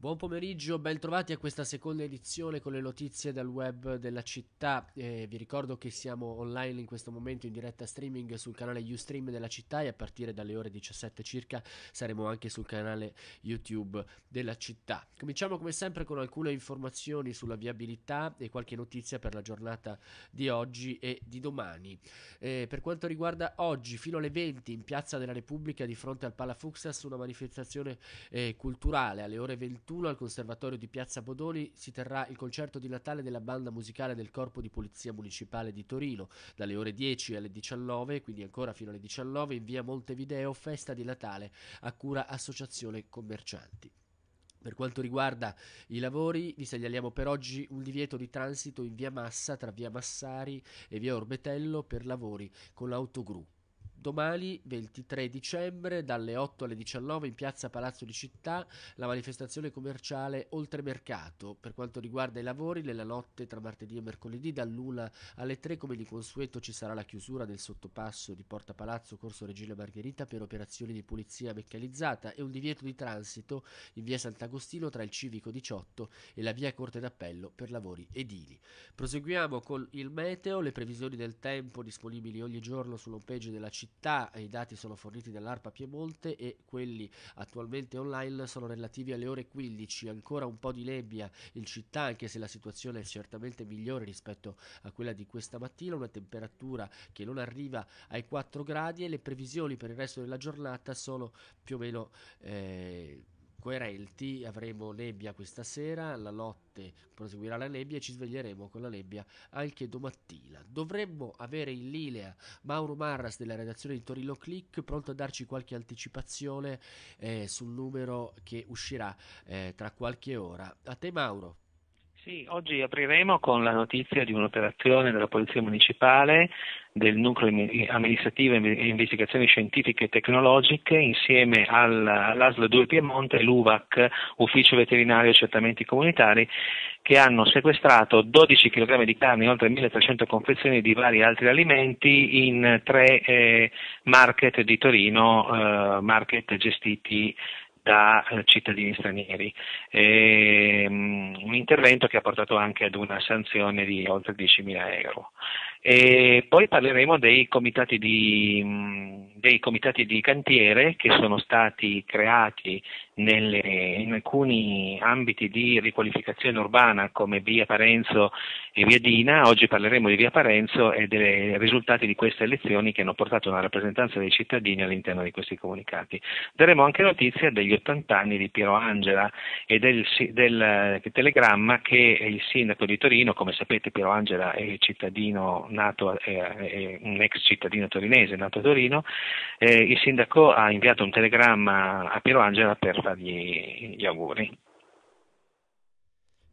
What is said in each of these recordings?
Buon pomeriggio, ben trovati a questa seconda edizione con le notizie dal web della città. Eh, vi ricordo che siamo online in questo momento in diretta streaming sul canale Ustream della città e a partire dalle ore 17 circa saremo anche sul canale YouTube della città. Cominciamo come sempre con alcune informazioni sulla viabilità e qualche notizia per la giornata di oggi e di domani. Eh, per quanto riguarda oggi, fino alle 20 in Piazza della Repubblica di fronte al Palafuxas una manifestazione eh, culturale alle ore 21 Cattulo al Conservatorio di Piazza Bodoli si terrà il concerto di Natale della banda musicale del Corpo di Polizia Municipale di Torino dalle ore 10 alle 19, quindi ancora fino alle 19 in via Montevideo, festa di Natale a cura Associazione Commercianti. Per quanto riguarda i lavori, vi segnaliamo per oggi un divieto di transito in via Massa tra via Massari e via Orbetello per lavori con l'autogruppo domani 23 dicembre dalle 8 alle 19 in piazza Palazzo di Città la manifestazione commerciale Oltremercato per quanto riguarda i lavori nella notte tra martedì e mercoledì dall'1 alle 3 come di consueto ci sarà la chiusura del sottopasso di Porta Palazzo Corso Regina Margherita per operazioni di pulizia meccanizzata e un divieto di transito in via Sant'Agostino tra il Civico 18 e la via Corte d'Appello per lavori edili. Proseguiamo con il meteo, le previsioni del tempo disponibili ogni giorno sull'homepage della città città i dati sono forniti dall'ARPA Piemonte e quelli attualmente online sono relativi alle ore 15, ancora un po' di nebbia in città anche se la situazione è certamente migliore rispetto a quella di questa mattina, una temperatura che non arriva ai 4 gradi e le previsioni per il resto della giornata sono più o meno eh, coerenti, avremo nebbia questa sera, la notte proseguirà la nebbia e ci sveglieremo con la nebbia anche domattina. Dovremmo avere in linea Mauro Marras della redazione di Torino Click pronto a darci qualche anticipazione eh, sul numero che uscirà eh, tra qualche ora. A te Mauro. Sì, oggi apriremo con la notizia di un'operazione della Polizia Municipale del Nucleo Amministrativo e Investigazioni Scientifiche e Tecnologiche insieme all'ASL 2 Piemonte e l'UVAC, Ufficio Veterinario e Certamenti Comunitari, che hanno sequestrato 12 kg di carne e oltre 1300 confezioni di vari altri alimenti in tre eh, market di Torino, eh, market gestiti da eh, cittadini stranieri. E, um, un intervento che ha portato anche ad una sanzione di oltre 10.000 euro. E poi parleremo dei comitati, di, mm, dei comitati, di, cantiere che sono stati creati nelle, in alcuni ambiti di riqualificazione urbana come Via Parenzo e Via Dina. Oggi parleremo di Via Parenzo e dei risultati di queste elezioni che hanno portato una rappresentanza dei cittadini all'interno di questi comunicati. Daremo anche notizia degli 80 anni di Piero Angela e del, del eh, telegramma che il sindaco di Torino, come sapete Piero Angela è cittadino nato, eh, eh, un ex cittadino torinese nato a Torino, eh, il sindaco ha inviato un telegramma a Piero Angela per fargli gli auguri.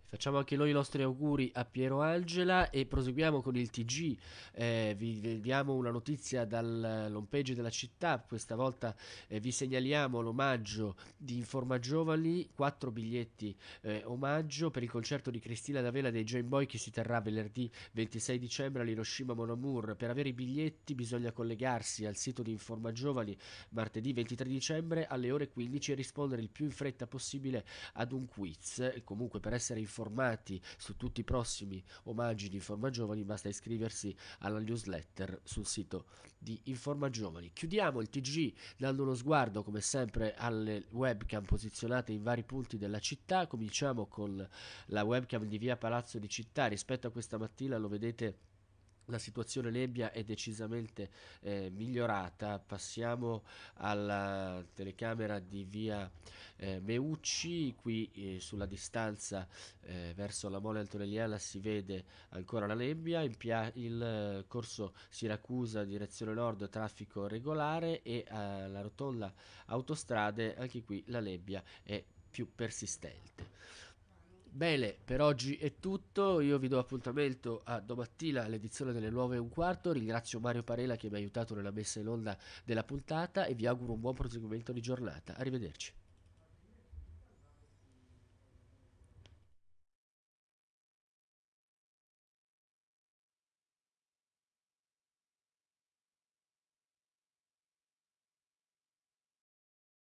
Facciamo anche noi i nostri auguri a Piero Angela e proseguiamo con il TG. Eh, vi diamo una notizia dall'homepage eh, della città. Questa volta eh, vi segnaliamo l'omaggio di Informa Giovani, quattro biglietti eh, omaggio per il concerto di Cristina D'Avena dei Jane Boy che si terrà venerdì 26 dicembre all'Hiroshima Monamur. Per avere i biglietti bisogna collegarsi al sito di Informa Giovani martedì 23 dicembre alle ore 15 e rispondere il più in fretta possibile ad un quiz. comunque per essere informati informati su tutti i prossimi omaggi di Informa Giovani, basta iscriversi alla newsletter sul sito di Informa Giovani. Chiudiamo il TG dando uno sguardo come sempre alle webcam posizionate in vari punti della città. Cominciamo con la webcam di via Palazzo di Città. Rispetto a questa mattina lo vedete la situazione nebbia è decisamente eh, migliorata. Passiamo alla telecamera di via eh, Meucci, qui eh, sulla distanza eh, verso la Mole Antonelliana si vede ancora la nebbia, in pia- il eh, corso Siracusa direzione nord traffico regolare e alla eh, rotonda autostrade anche qui la nebbia è più persistente. Bene, per oggi è tutto, io vi do appuntamento a domattina all'edizione delle 9 e un quarto, ringrazio Mario Parela che mi ha aiutato nella messa in onda della puntata e vi auguro un buon proseguimento di giornata, arrivederci.